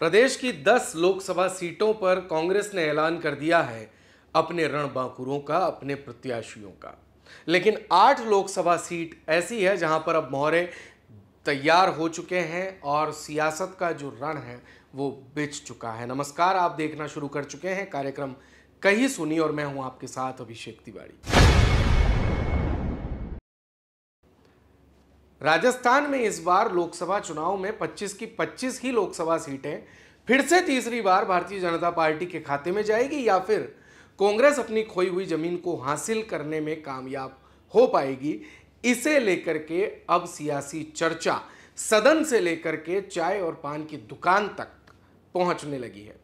प्रदेश की 10 लोकसभा सीटों पर कांग्रेस ने ऐलान कर दिया है अपने रणबांकुरों का अपने प्रत्याशियों का लेकिन आठ लोकसभा सीट ऐसी है जहां पर अब मोहरे तैयार हो चुके हैं और सियासत का जो रण है वो बिछ चुका है नमस्कार आप देखना शुरू कर चुके हैं कार्यक्रम कहीं सुनी और मैं हूं आपके साथ अभिषेक तिवारी राजस्थान में इस बार लोकसभा चुनाव में 25 की 25 ही लोकसभा सीटें फिर से तीसरी बार भारतीय जनता पार्टी के खाते में जाएगी या फिर कांग्रेस अपनी खोई हुई जमीन को हासिल करने में कामयाब हो पाएगी इसे लेकर के अब सियासी चर्चा सदन से लेकर के चाय और पान की दुकान तक पहुंचने लगी है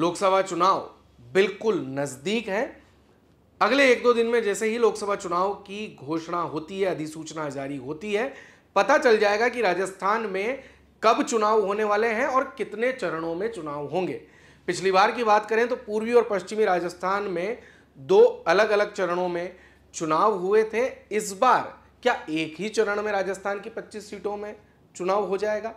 लोकसभा चुनाव बिल्कुल नज़दीक है अगले एक दो दिन में जैसे ही लोकसभा चुनाव की घोषणा होती है अधिसूचना जारी होती है पता चल जाएगा कि राजस्थान में कब चुनाव होने वाले हैं और कितने चरणों में चुनाव होंगे पिछली बार की बात करें तो पूर्वी और पश्चिमी राजस्थान में दो अलग अलग चरणों में चुनाव हुए थे इस बार क्या एक ही चरण में राजस्थान की 25 सीटों में चुनाव हो जाएगा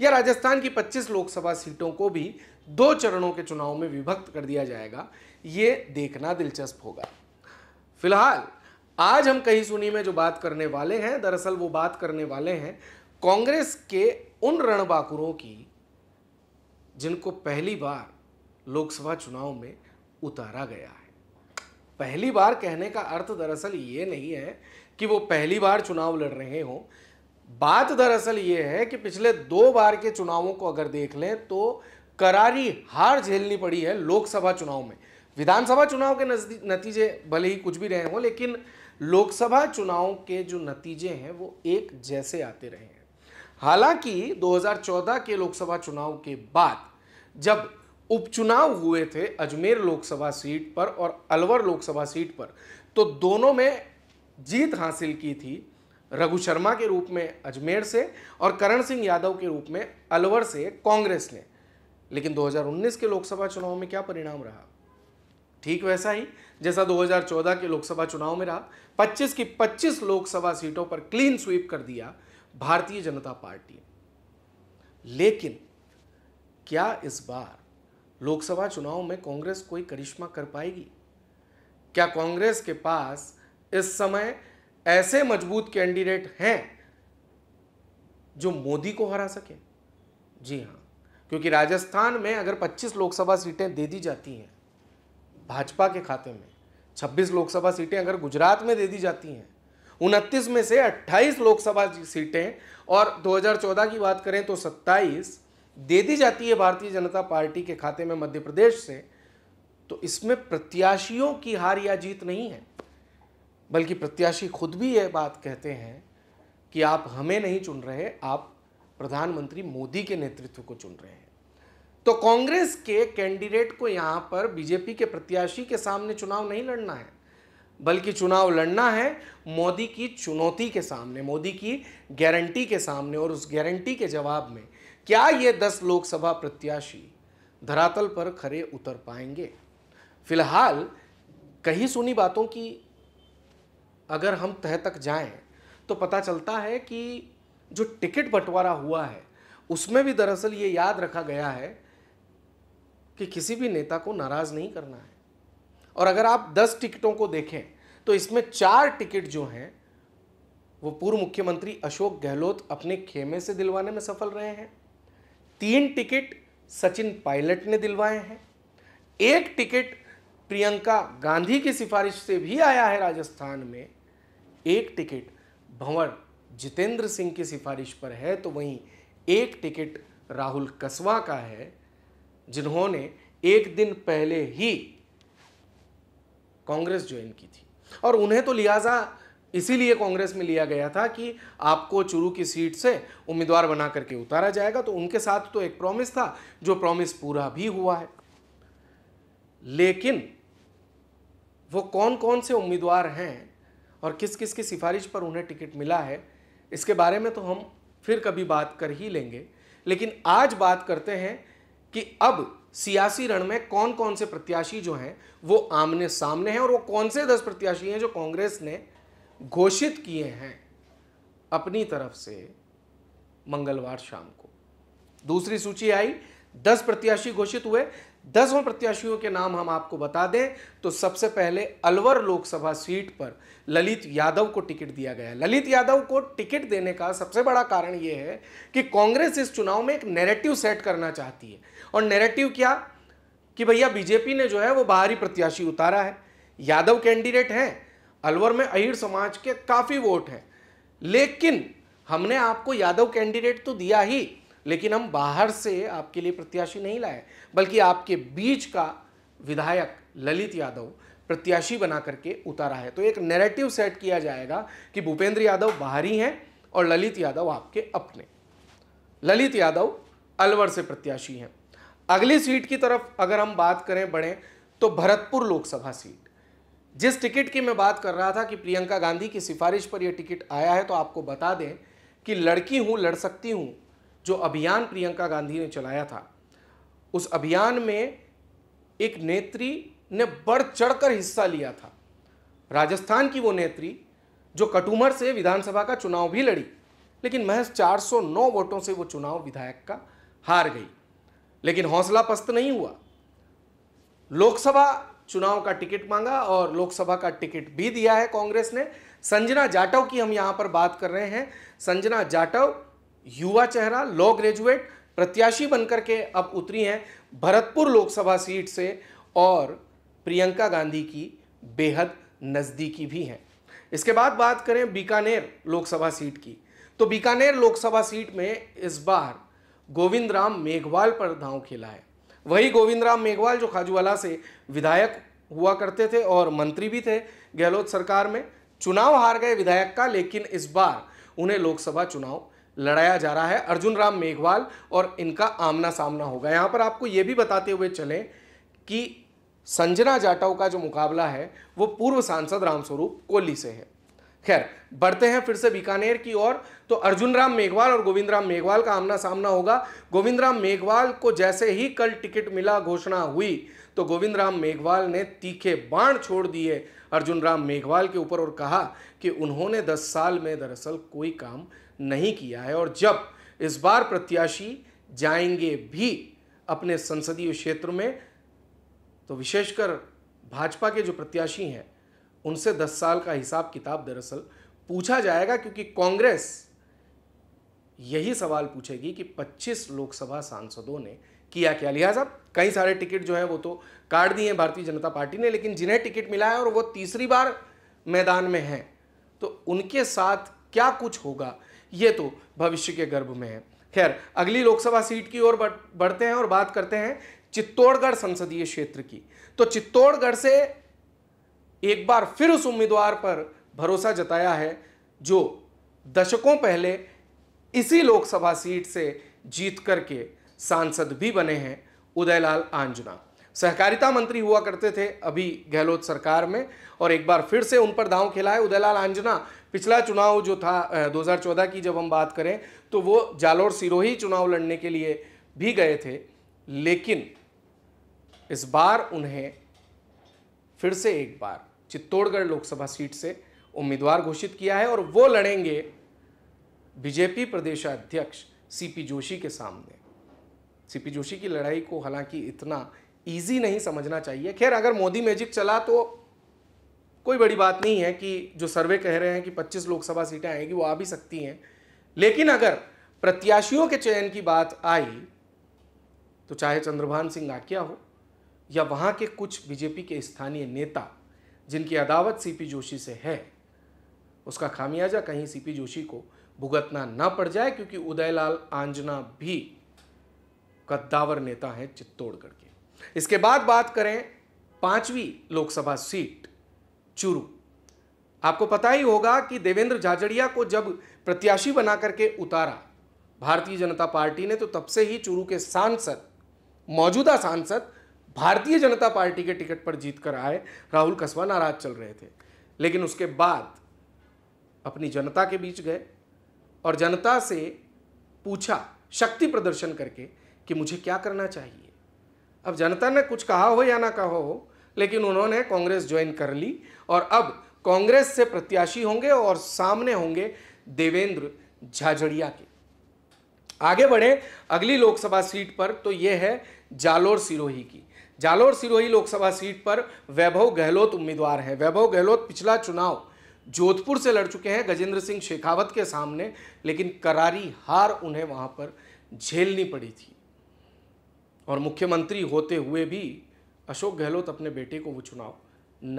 या राजस्थान की 25 लोकसभा सीटों को भी दो चरणों के चुनाव में विभक्त कर दिया जाएगा ये देखना दिलचस्प होगा फिलहाल आज हम कहीं सुनी में जो बात करने वाले हैं दरअसल वो बात करने वाले हैं कांग्रेस के उन रणबाकुरों की जिनको पहली बार लोकसभा चुनाव में उतारा गया है पहली बार कहने का अर्थ दरअसल ये नहीं है कि वो पहली बार चुनाव लड़ रहे हों बात दरअसल ये है कि पिछले दो बार के चुनावों को अगर देख लें तो करारी हार झेलनी पड़ी है लोकसभा चुनाव में विधानसभा चुनाव के नतीजे भले ही कुछ भी रहे हों लेकिन लोकसभा चुनाव के जो नतीजे हैं वो एक जैसे आते रहे हैं हालांकि 2014 के लोकसभा चुनाव के बाद जब उपचुनाव हुए थे अजमेर लोकसभा सीट पर और अलवर लोकसभा सीट पर तो दोनों में जीत हासिल की थी रघु शर्मा के रूप में अजमेर से और करण सिंह यादव के रूप में अलवर से कांग्रेस ने लेकिन 2019 के लोकसभा चुनाव में क्या परिणाम रहा ठीक वैसा ही जैसा 2014 के लोकसभा चुनाव में रहा 25 की 25 लोकसभा सीटों पर क्लीन स्वीप कर दिया भारतीय जनता पार्टी लेकिन क्या इस बार लोकसभा चुनाव में कांग्रेस कोई करिश्मा कर पाएगी क्या कांग्रेस के पास इस समय ऐसे मजबूत कैंडिडेट हैं जो मोदी को हरा सके जी हाँ क्योंकि राजस्थान में अगर 25 लोकसभा सीटें दे दी जाती हैं भाजपा के खाते में 26 लोकसभा सीटें अगर गुजरात में दे दी जाती हैं उनतीस में से 28 लोकसभा सीटें और 2014 की बात करें तो 27 दे दी जाती है भारतीय जनता पार्टी के खाते में मध्य प्रदेश से तो इसमें प्रत्याशियों की हार या जीत नहीं है बल्कि प्रत्याशी खुद भी ये बात कहते हैं कि आप हमें नहीं चुन रहे आप प्रधानमंत्री मोदी के नेतृत्व को चुन रहे हैं तो कांग्रेस के कैंडिडेट को यहाँ पर बीजेपी के प्रत्याशी के सामने चुनाव नहीं लड़ना है बल्कि चुनाव लड़ना है मोदी की चुनौती के सामने मोदी की गारंटी के सामने और उस गारंटी के जवाब में क्या ये दस लोकसभा प्रत्याशी धरातल पर खड़े उतर पाएंगे फिलहाल कही सुनी बातों की अगर हम तह तक जाएं तो पता चलता है कि जो टिकट बंटवारा हुआ है उसमें भी दरअसल ये याद रखा गया है कि किसी भी नेता को नाराज नहीं करना है और अगर आप दस टिकटों को देखें तो इसमें चार टिकट जो हैं वो पूर्व मुख्यमंत्री अशोक गहलोत अपने खेमे से दिलवाने में सफल रहे हैं तीन टिकट सचिन पायलट ने दिलवाए हैं एक टिकट प्रियंका गांधी की सिफारिश से भी आया है राजस्थान में एक टिकट भंवर जितेंद्र सिंह की सिफारिश पर है तो वहीं एक टिकट राहुल कसवा का है जिन्होंने एक दिन पहले ही कांग्रेस ज्वाइन की थी और उन्हें तो लिहाजा इसीलिए कांग्रेस में लिया गया था कि आपको चुरू की सीट से उम्मीदवार बना करके उतारा जाएगा तो उनके साथ तो एक प्रॉमिस था जो प्रॉमिस पूरा भी हुआ है लेकिन वो कौन कौन से उम्मीदवार हैं और किस किस की सिफारिश पर उन्हें टिकट मिला है इसके बारे में तो हम फिर कभी बात कर ही लेंगे लेकिन आज बात करते हैं कि अब सियासी रण में कौन कौन से प्रत्याशी जो हैं वो आमने सामने हैं और वो कौन से दस प्रत्याशी हैं जो कांग्रेस ने घोषित किए हैं अपनी तरफ से मंगलवार शाम को दूसरी सूची आई दस प्रत्याशी घोषित हुए दसों प्रत्याशियों के नाम हम आपको बता दें तो सबसे पहले अलवर लोकसभा सीट पर ललित यादव को टिकट दिया गया है ललित यादव को टिकट देने का सबसे बड़ा कारण यह है कि कांग्रेस इस चुनाव में एक नैरेटिव सेट करना चाहती है और नैरेटिव क्या कि भैया बीजेपी ने जो है वो बाहरी प्रत्याशी उतारा है यादव कैंडिडेट हैं अलवर में अहिर समाज के काफ़ी वोट हैं लेकिन हमने आपको यादव कैंडिडेट तो दिया ही लेकिन हम बाहर से आपके लिए प्रत्याशी नहीं लाए बल्कि आपके बीच का विधायक ललित यादव प्रत्याशी बना करके उतारा है तो एक नैरेटिव सेट किया जाएगा कि भूपेंद्र यादव बाहरी हैं और ललित यादव आपके अपने ललित यादव अलवर से प्रत्याशी हैं अगली सीट की तरफ अगर हम बात करें बढ़ें तो भरतपुर लोकसभा सीट जिस टिकट की मैं बात कर रहा था कि प्रियंका गांधी की सिफारिश पर यह टिकट आया है तो आपको बता दें कि लड़की हूँ लड़ सकती हूँ जो अभियान प्रियंका गांधी ने चलाया था उस अभियान में एक नेत्री ने बढ़ चढ़कर हिस्सा लिया था राजस्थान की वो नेत्री जो कटुमर से विधानसभा का चुनाव भी लड़ी लेकिन महज 409 वोटों से वो चुनाव विधायक का हार गई लेकिन हौसला पस्त नहीं हुआ लोकसभा चुनाव का टिकट मांगा और लोकसभा का टिकट भी दिया है कांग्रेस ने संजना जाटव की हम यहाँ पर बात कर रहे हैं संजना जाटव युवा चेहरा लॉ ग्रेजुएट प्रत्याशी बनकर के अब उतरी हैं भरतपुर लोकसभा सीट से और प्रियंका गांधी की बेहद नज़दीकी भी हैं इसके बाद बात करें बीकानेर लोकसभा सीट की तो बीकानेर लोकसभा सीट में इस बार गोविंद राम मेघवाल पर धाव खेला है वही गोविंद राम मेघवाल जो खाजूवाला से विधायक हुआ करते थे और मंत्री भी थे गहलोत सरकार में चुनाव हार गए विधायक का लेकिन इस बार उन्हें लोकसभा चुनाव लड़ाया जा रहा है अर्जुन राम मेघवाल और इनका आमना सामना होगा यहाँ पर आपको ये भी बताते हुए चलें कि संजना जाटव का जो मुकाबला है वो पूर्व सांसद रामस्वरूप कोहली से है खैर बढ़ते हैं फिर से बीकानेर की ओर तो अर्जुन राम मेघवाल और गोविंद राम मेघवाल का आमना सामना होगा गोविंद राम मेघवाल को जैसे ही कल टिकट मिला घोषणा हुई तो गोविंद राम मेघवाल ने तीखे बाण छोड़ दिए अर्जुन राम मेघवाल के ऊपर और कहा कि उन्होंने दस साल में दरअसल कोई काम नहीं किया है और जब इस बार प्रत्याशी जाएंगे भी अपने संसदीय क्षेत्र में तो विशेषकर भाजपा के जो प्रत्याशी हैं उनसे दस साल का हिसाब किताब दरअसल पूछा जाएगा क्योंकि कांग्रेस यही सवाल पूछेगी कि 25 लोकसभा सांसदों ने किया क्या लिहाजा कई सारे टिकट जो है वो तो काट दिए भारतीय जनता पार्टी ने लेकिन जिन्हें टिकट मिला है और वो तीसरी बार मैदान में हैं तो उनके साथ क्या कुछ होगा ये तो भविष्य के गर्भ में है खैर अगली लोकसभा सीट की ओर बढ़ते हैं और बात करते हैं चित्तौड़गढ़ संसदीय क्षेत्र की तो चित्तौड़गढ़ से एक बार फिर उस उम्मीदवार पर भरोसा जताया है जो दशकों पहले इसी लोकसभा सीट से जीत करके सांसद भी बने हैं उदयलाल आंजना सहकारिता मंत्री हुआ करते थे अभी गहलोत सरकार में और एक बार फिर से उन पर दांव खेला है उदयलाल आंजना पिछला चुनाव जो था 2014 की जब हम बात करें तो वो जालोर सिरोही चुनाव लड़ने के लिए भी गए थे लेकिन इस बार उन्हें फिर से एक बार चित्तौड़गढ़ लोकसभा सीट से उम्मीदवार घोषित किया है और वो लड़ेंगे बीजेपी प्रदेशाध्यक्ष सीपी जोशी के सामने सीपी जोशी की लड़ाई को हालांकि इतना इजी नहीं समझना चाहिए खैर अगर मोदी मैजिक चला तो कोई बड़ी बात नहीं है कि जो सर्वे कह रहे हैं कि 25 लोकसभा सीटें आएंगी वो आ भी सकती हैं लेकिन अगर प्रत्याशियों के चयन की बात आई तो चाहे चंद्रभान सिंह आकिया हो या वहाँ के कुछ बीजेपी के स्थानीय नेता जिनकी अदावत सीपी जोशी से है उसका खामियाजा कहीं सीपी जोशी को भुगतना ना पड़ जाए क्योंकि उदयलाल आंजना भी कद्दावर नेता हैं चित्तौड़गढ़ के इसके बाद बात करें पांचवी लोकसभा सीट चूरू आपको पता ही होगा कि देवेंद्र झाजड़िया को जब प्रत्याशी बना करके उतारा भारतीय जनता पार्टी ने तो तब से ही चूरू के सांसद मौजूदा सांसद भारतीय जनता पार्टी के टिकट पर जीत कर आए राहुल कस्बा नाराज चल रहे थे लेकिन उसके बाद अपनी जनता के बीच गए और जनता से पूछा शक्ति प्रदर्शन करके कि मुझे क्या करना चाहिए अब जनता ने कुछ कहा हो या ना कहा हो लेकिन उन्होंने कांग्रेस ज्वाइन कर ली और अब कांग्रेस से प्रत्याशी होंगे और सामने होंगे देवेंद्र झाझड़िया के आगे बढ़े अगली लोकसभा सीट पर तो यह है जालोर सिरोही की जालोर सिरोही लोकसभा सीट पर वैभव गहलोत उम्मीदवार हैं वैभव गहलोत पिछला चुनाव जोधपुर से लड़ चुके हैं गजेंद्र सिंह शेखावत के सामने लेकिन करारी हार उन्हें वहां पर झेलनी पड़ी थी और मुख्यमंत्री होते हुए भी अशोक गहलोत अपने बेटे को वो चुनाव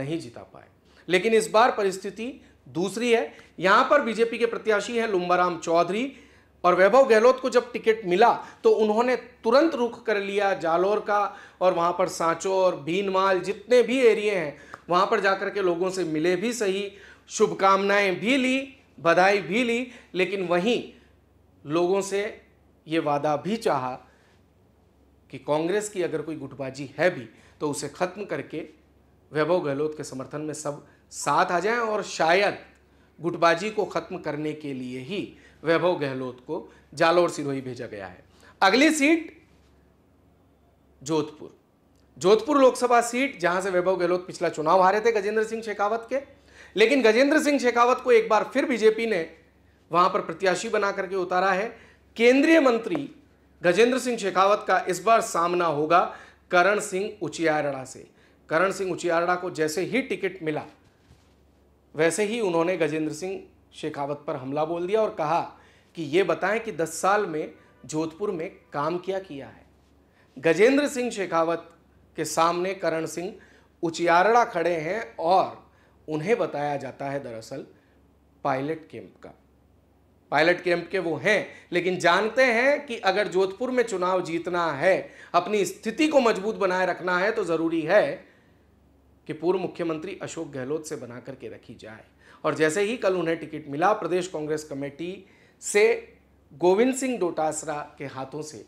नहीं जिता पाए लेकिन इस बार परिस्थिति दूसरी है यहां पर बीजेपी के प्रत्याशी हैं लुम्बाराम चौधरी और वैभव गहलोत को जब टिकट मिला तो उन्होंने तुरंत रुख कर लिया जालोर का और वहाँ पर और भीनमाल जितने भी एरिए हैं वहाँ पर जाकर के लोगों से मिले भी सही शुभकामनाएं भी ली बधाई भी ली लेकिन वहीं लोगों से ये वादा भी चाहा कि कांग्रेस की अगर कोई गुटबाजी है भी तो उसे ख़त्म करके वैभव गहलोत के समर्थन में सब साथ आ जाएं और शायद गुटबाजी को ख़त्म करने के लिए ही वैभव गहलोत को जालोर सिरोही भेजा गया है अगली सीट जोधपुर जोधपुर लोकसभा सीट जहां से वैभव गहलोत पिछला चुनाव हारे थे गजेंद्र सिंह शेखावत के लेकिन गजेंद्र सिंह शेखावत को एक बार फिर बीजेपी ने वहां पर प्रत्याशी बना करके उतारा है केंद्रीय मंत्री गजेंद्र सिंह शेखावत का इस बार सामना होगा करण सिंह उचियारड़ा से करण सिंह उचियारड़ा को जैसे ही टिकट मिला वैसे ही उन्होंने गजेंद्र सिंह शेखावत पर हमला बोल दिया और कहा कि ये बताएं कि 10 साल में जोधपुर में काम क्या किया है गजेंद्र सिंह शेखावत के सामने करण सिंह उचियारड़ा खड़े हैं और उन्हें बताया जाता है दरअसल पायलट कैंप का पायलट कैंप के वो हैं लेकिन जानते हैं कि अगर जोधपुर में चुनाव जीतना है अपनी स्थिति को मजबूत बनाए रखना है तो ज़रूरी है कि पूर्व मुख्यमंत्री अशोक गहलोत से बना करके रखी जाए और जैसे ही कल उन्हें टिकट मिला प्रदेश कांग्रेस कमेटी से गोविंद सिंह डोटासरा के हाथों से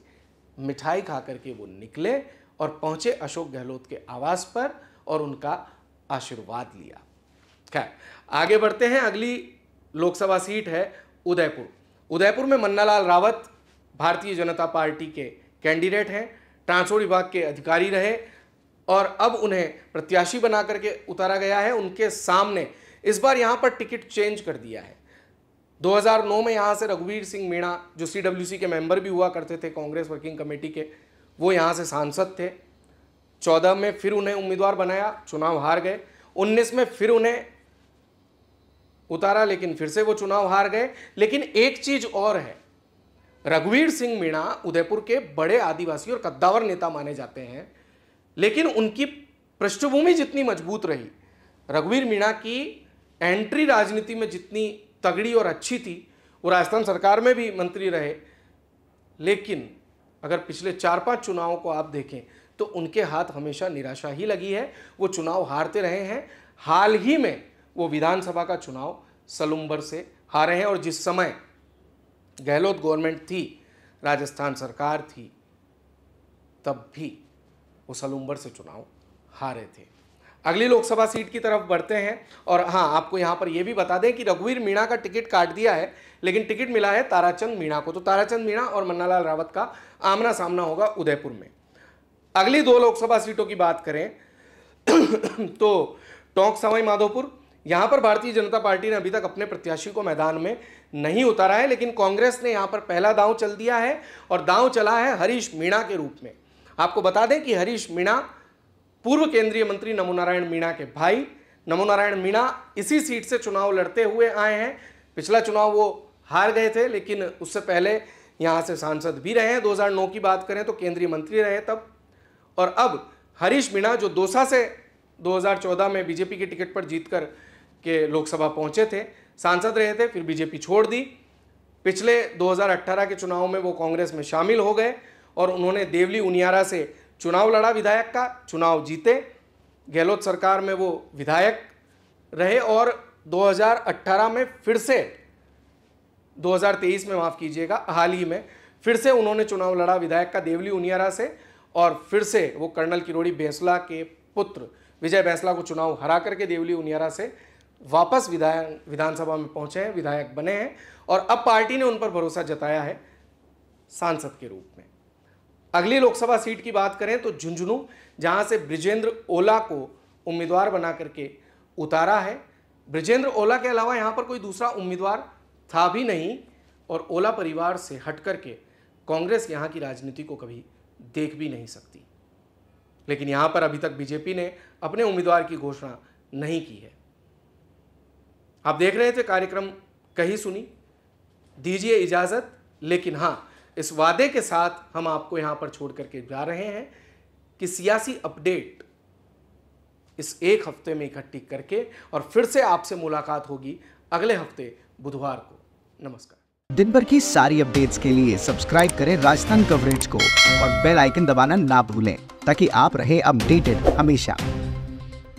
मिठाई खा करके वो निकले और पहुंचे अशोक गहलोत के आवास पर और उनका आशीर्वाद लिया खैर आगे बढ़ते हैं अगली लोकसभा सीट है उदयपुर उदयपुर में मन्नालाल रावत भारतीय जनता पार्टी के कैंडिडेट हैं ट्रांसपोर्ट विभाग के अधिकारी रहे और अब उन्हें प्रत्याशी बना करके उतारा गया है उनके सामने इस बार यहाँ पर टिकट चेंज कर दिया है 2009 में यहाँ से रघुवीर सिंह मीणा जो सी के मेंबर भी हुआ करते थे कांग्रेस वर्किंग कमेटी के वो यहाँ से सांसद थे 14 में फिर उन्हें उम्मीदवार बनाया चुनाव हार गए 19 में फिर उन्हें उतारा लेकिन फिर से वो चुनाव हार गए लेकिन एक चीज और है रघुवीर सिंह मीणा उदयपुर के बड़े आदिवासी और कद्दावर नेता माने जाते हैं लेकिन उनकी पृष्ठभूमि जितनी मजबूत रही रघुवीर मीणा की एंट्री राजनीति में जितनी तगड़ी और अच्छी थी वो राजस्थान सरकार में भी मंत्री रहे लेकिन अगर पिछले चार पांच चुनावों को आप देखें तो उनके हाथ हमेशा निराशा ही लगी है वो चुनाव हारते रहे हैं हाल ही में वो विधानसभा का चुनाव सलुम्बर से हारे हैं और जिस समय गहलोत गवर्नमेंट थी राजस्थान सरकार थी तब भी वो सलूम्बर से चुनाव हारे थे अगली लोकसभा सीट की तरफ बढ़ते हैं और हाँ आपको यहाँ पर यह भी बता दें कि रघुवीर मीणा का टिकट काट दिया है लेकिन टिकट मिला है ताराचंद मीणा को तो ताराचंद मीणा और मन्नालाल रावत का आमना सामना होगा उदयपुर में अगली दो लोकसभा सीटों की बात करें तो टोंक सवाई माधोपुर यहाँ पर भारतीय जनता पार्टी ने अभी तक अपने प्रत्याशी को मैदान में नहीं उतारा है लेकिन कांग्रेस ने यहाँ पर पहला दांव चल दिया है और दांव चला है हरीश मीणा के रूप में आपको बता दें कि हरीश मीणा पूर्व केंद्रीय मंत्री नमोनारायण मीणा के भाई नमोनारायण मीणा इसी सीट से चुनाव लड़ते हुए आए हैं पिछला चुनाव वो हार गए थे लेकिन उससे पहले यहाँ से सांसद भी रहे हैं 2009 की बात करें तो केंद्रीय मंत्री रहे तब और अब हरीश मीणा जो दोसा से 2014 में बीजेपी के टिकट पर जीतकर के लोकसभा पहुँचे थे सांसद रहे थे फिर बीजेपी छोड़ दी पिछले 2018 के चुनाव में वो कांग्रेस में शामिल हो गए और उन्होंने देवली उनियारा से चुनाव लड़ा विधायक का चुनाव जीते गहलोत सरकार में वो विधायक रहे और 2018 में फिर से 2023 में माफ़ कीजिएगा हाल ही में फिर से उन्होंने चुनाव लड़ा विधायक का देवली उनियारा से और फिर से वो कर्नल किरोड़ी बैंसला के पुत्र विजय बैंसला को चुनाव हरा करके देवली उनियारा से वापस विधायक विधानसभा में पहुंचे हैं विधायक बने हैं और अब पार्टी ने उन पर भरोसा जताया है सांसद के रूप में अगली लोकसभा सीट की बात करें तो झुंझुनू जहां से ब्रिजेंद्र ओला को उम्मीदवार बना करके उतारा है ब्रिजेंद्र ओला के अलावा यहां पर कोई दूसरा उम्मीदवार था भी नहीं और ओला परिवार से हट करके कांग्रेस यहाँ की राजनीति को कभी देख भी नहीं सकती लेकिन यहां पर अभी तक बीजेपी ने अपने उम्मीदवार की घोषणा नहीं की है आप देख रहे थे कार्यक्रम कहीं सुनी दीजिए इजाज़त लेकिन हाँ इस वादे के साथ हम आपको यहां पर छोड़ करके जा रहे हैं कि सियासी अपडेट इस एक हफ्ते में इकट्ठी करके और फिर से आपसे मुलाकात होगी अगले हफ्ते बुधवार को नमस्कार दिन भर की सारी अपडेट्स के लिए सब्सक्राइब करें राजस्थान कवरेज को और बेल आइकन दबाना ना भूलें ताकि आप रहे अपडेटेड हमेशा